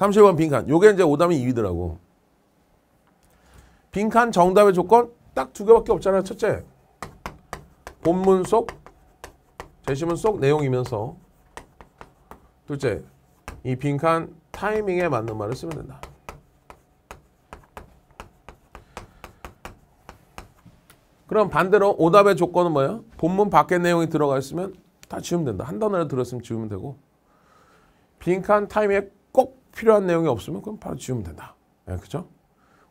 30번 빈칸. 요게 이제 오답이 2위더라고. 빈칸 정답의 조건 딱 두 개밖에 없잖아요. 첫째, 본문 속, 제시문 속 내용이면서 둘째, 이 빈칸 타이밍에 맞는 말을 쓰면 된다. 그럼 반대로 오답의 조건은 뭐예요? 본문 밖에 내용이 들어가 있으면 다 지우면 된다. 한 단어를 들었으면 지우면 되고 빈칸 타이밍에 필요한 내용이 없으면 그럼 바로 지우면 된다. 예, 그죠?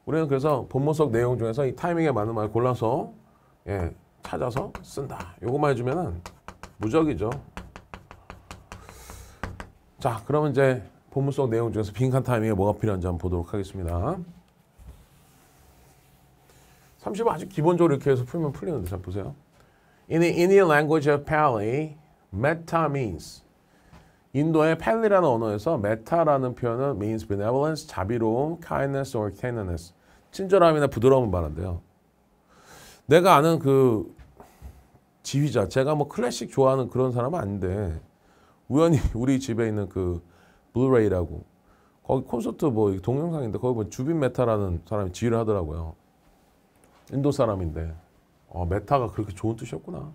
우리는 그래서 본문 속 내용 중에서 이 타이밍에 맞는 말 골라서 예, 찾아서 쓴다. 요것만 해주면은 무적이죠. 자, 그러면 이제 본문 속 내용 중에서 빈칸 타이밍에 뭐가 필요한지 한번 보도록 하겠습니다. 30은 아주 기본적으로 이렇게 해서 풀면 풀리는데 잘 보세요. In the Indian language of Pali, m e t a means 인도의 팰리라는 언어에서 메타라는 표현은 means benevolence, 자비로움, kindness or tenderness. 친절함이나 부드러움을 말한대요. 내가 아는 그 지휘자, 제가 뭐 클래식 좋아하는 그런 사람은 아닌데 우연히 우리 집에 있는 그 블루레이라고 거기 콘서트 뭐 동영상인데 거기 보 뭐 주빈 메타라는 사람이 지휘를 하더라고요. 인도 사람인데 어, 메타가 그렇게 좋은 뜻이었구나.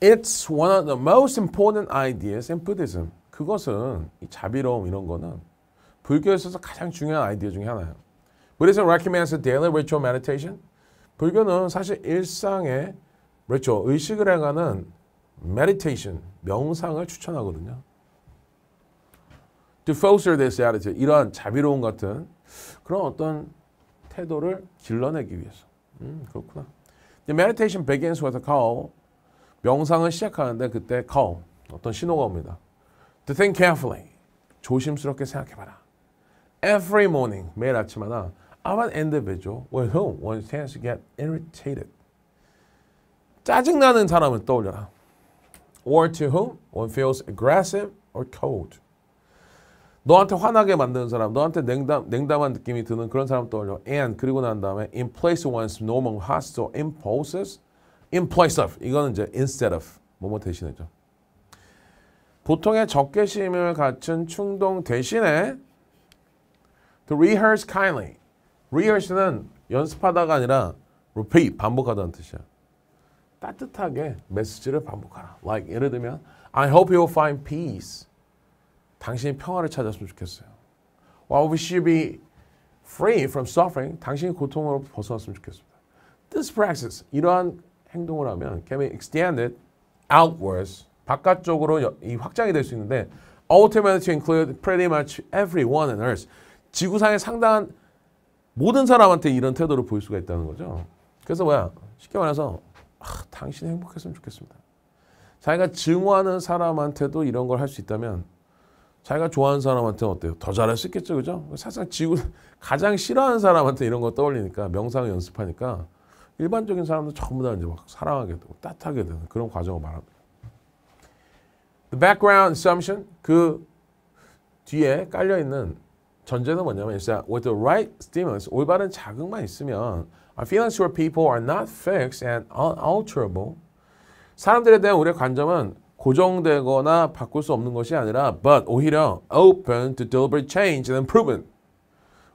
It's one of the most important ideas in Buddhism. 그것은 자비로움 이런 거는 불교에 있어서 가장 중요한 아이디어 중에 하나예요. Buddhism recommends a daily ritual meditation. 불교는 사실 일상에 그렇죠. 의식을 해가는 meditation, 명상을 추천하거든요. To foster this attitude, 이러한 자비로움 같은 그런 어떤 태도를 길러내기 위해서. 음, 그렇구나. The meditation begins with a call 명상을 시작하는데 그때 calm, 어떤 신호가 옵니다. To think carefully, 조심스럽게 생각해봐라. Every morning, 매일 아침 하나, I'm an individual with whom one tends to get irritated. 짜증나는 사람을 떠올려라. Or to whom one feels aggressive or cold. 너한테 화나게 만드는 사람, 너한테 냉담, 냉담한 느낌이 드는 그런 사람 떠올려. And 그리고 난 다음에 in place of one's normal hostile impulses, in place of 이거는 이제 instead of 뭐뭐 대신했죠. 보통의 적개심을 갖춘 충동 대신에 to rehearse kindly. rehearse는 연습하다가 아니라 repeat 반복하다는 뜻이야. 따뜻하게 메시지를 반복하라. like 예를 들면 I hope you will find peace. 당신이 평화를 찾았으면 좋겠어요. While we should be free from suffering. 당신이 고통으로 벗어났으면 좋겠습니다. This practice, 이러한 행동을 하면 can be extended outwards 바깥쪽으로 이 확장이 될 수 있는데 ultimately to include pretty much everyone on earth 지구상의 상당한 모든 사람한테 이런 태도를 보일 수가 있다는 거죠. 그래서 뭐야 쉽게 말해서 아, 당신 행복했으면 좋겠습니다. 자기가 증오하는 사람한테도 이런 걸 할 수 있다면 자기가 좋아하는 사람한테는 어때요? 더 잘할 수 있겠죠, 그죠? 사실 지구 가장 싫어하는 사람한테 이런 거 떠올리니까 명상 연습하니까 일반적인 사람들 전부 다 이제 막 사랑하게 되고 따뜻하게 되는 그런 과정을 말합니다. The background assumption 그 뒤에 깔려 있는 전제는 뭐냐면 is that with the right stimulus 올바른 자극만 있으면 our feelings toward people are not fixed and unalterable. 사람들에 대한 우리의 관점은 고정되거나 바꿀 수 없는 것이 아니라 but 오히려 open to deliberate change and improvement.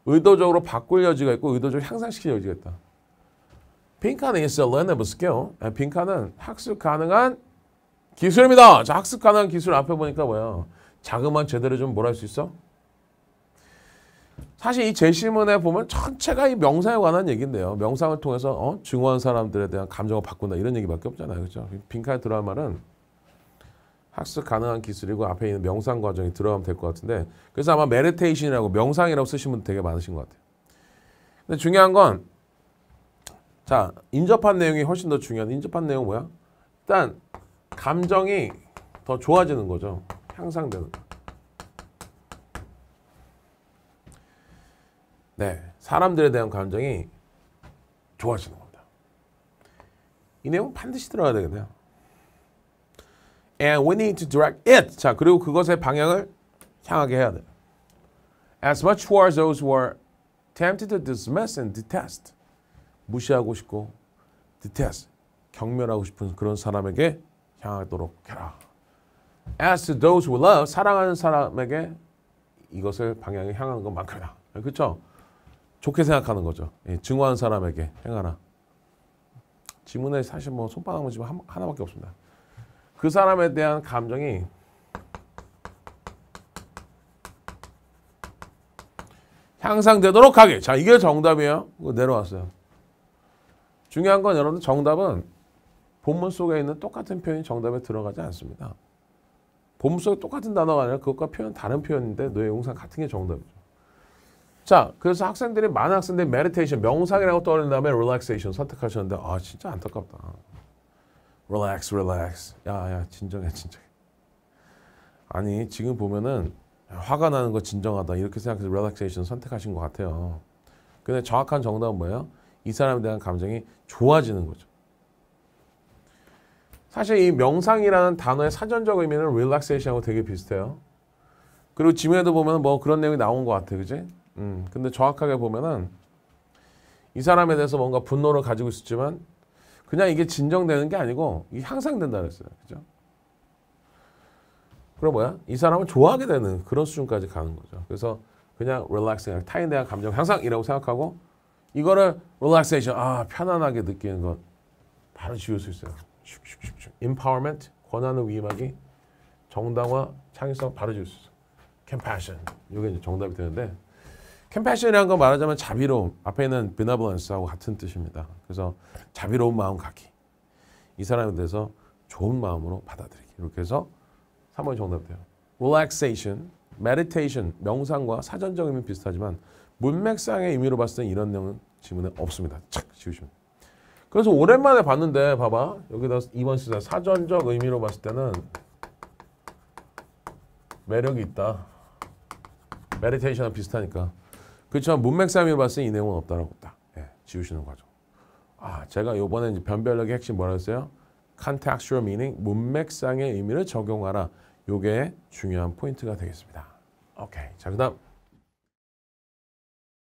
의도적으로 바꿀 여지가 있고 의도적으로 향상시킬 여지가 있다. 빈칸 에 있어 learnable 아, 빈칸은 학습 가능한 기술입니다. 자, 학습 가능한 기술 앞에 보니까 뭐야? 자그만 제대로 좀뭘할 수 있어? 사실 이 제시문에 보면 전체가 이 명상에 관한 얘기인데요. 명상을 통해서 어? 증오한 사람들에 대한 감정을 바꾼다 이런 얘기밖에 없잖아요. 그렇죠? 빈칸에 들어간 말은 학습 가능한 기술이고 앞에 있는 명상 과정이 들어가면 될 것 같은데 그래서 아마 메디테이션이라고 명상이라고 쓰신 분 되게 많으신 것 같아요. 근데 중요한 건 자, 인접한 내용이 훨씬 더 중요한 인접한 내용 뭐야? 일단 감정이 더 좋아지는 거죠. 향상되는. 네, 사람들에 대한 감정이 좋아지는 겁니다. 이 내용 반드시 들어야 되겠네요. And we need to direct it. 자, 그리고 그것의 방향을 향하게 해야 돼요. As much t o r those who are tempted to dismiss and detest. 무시하고 싶고 디테스 경멸하고 싶은 그런 사람에게 향하도록 해라. As to those who love 사랑하는 사람에게 이것을 방향에 향하는 것만큼이다. 그렇죠? 좋게 생각하는 거죠. 예, 증오한 사람에게 행하라. 지문에 사실 뭐 손바닥은 지금 하나밖에 없습니다. 그 사람에 대한 감정이 향상되도록 하게. 자, 이게 정답이에요. 내려왔어요. 중요한 건 여러분들 정답은 본문 속에 있는 똑같은 표현이 정답에 들어가지 않습니다. 본문 속에 똑같은 단어가 아니라 그것과 표현 다른 표현인데 뇌용상 같은 게 정답이죠. 자, 그래서 학생들이 많은 학생들이 메디테이션, 명상이라고 떠올린 다음에 릴렉세이션 선택하셨는데 아 진짜 안타깝다. 릴렉스, 릴렉스. 야, 야, 진정해, 진정해. 아니, 지금 보면은 화가 나는 거 진정하다 이렇게 생각해서 릴렉세이션 선택하신 것 같아요. 근데 정확한 정답은 뭐예요? 이 사람에 대한 감정이 좋아지는 거죠. 사실 이 명상이라는 단어의 사전적 의미는 relaxation하고 되게 비슷해요. 그리고 지문에도 보면 뭐 그런 내용이 나온 것 같아, 그지? 음, 근데 정확하게 보면은 이 사람에 대해서 뭔가 분노를 가지고 있었지만 그냥 이게 진정되는 게 아니고 이 향상된다 그랬어요, 그죠? 그럼 뭐야? 이 사람을 좋아하게 되는 그런 수준까지 가는 거죠. 그래서 그냥 relaxing, 타인에 대한 감정 향상이라고 생각하고 이거를 relaxation, 아 편안하게 느끼는 것 바로 지울 수 있어요. 슉슉슉슉. empowerment, 권한을 위임하기, 정당화, 창의성 바로 지울 수 있어요. compassion, 이게 이제 정답이 되는데 compassion이라는 건 말하자면 자비로움, 앞에 있는 benevolence하고 같은 뜻입니다. 그래서 자비로운 마음 갖기. 이 사람에 대해서 좋은 마음으로 받아들이기. 이렇게 해서 3번 정답돼요. relaxation, meditation, 명상과 사전적이면 비슷하지만 문맥상의 의미로 봤을 때 이런 내용은 지문에 없습니다. 착 지우시면. 그래서 오랜만에 봤는데 봐봐. 여기다 2번 시자 사전적 의미로 봤을 때는 매력이 있다. 메디테이션랑 비슷하니까. 그렇지만 문맥상의미로 봤을 때이 내용은 없다라고 딱 예, 지우시는 거죠. 아, 제가 요번에 변별력의 핵심 뭐라 했어요? contextual meaning, 문맥상의 의미를 적용하라. 요게 중요한 포인트가 되겠습니다. 오케이. 자, 그 다음.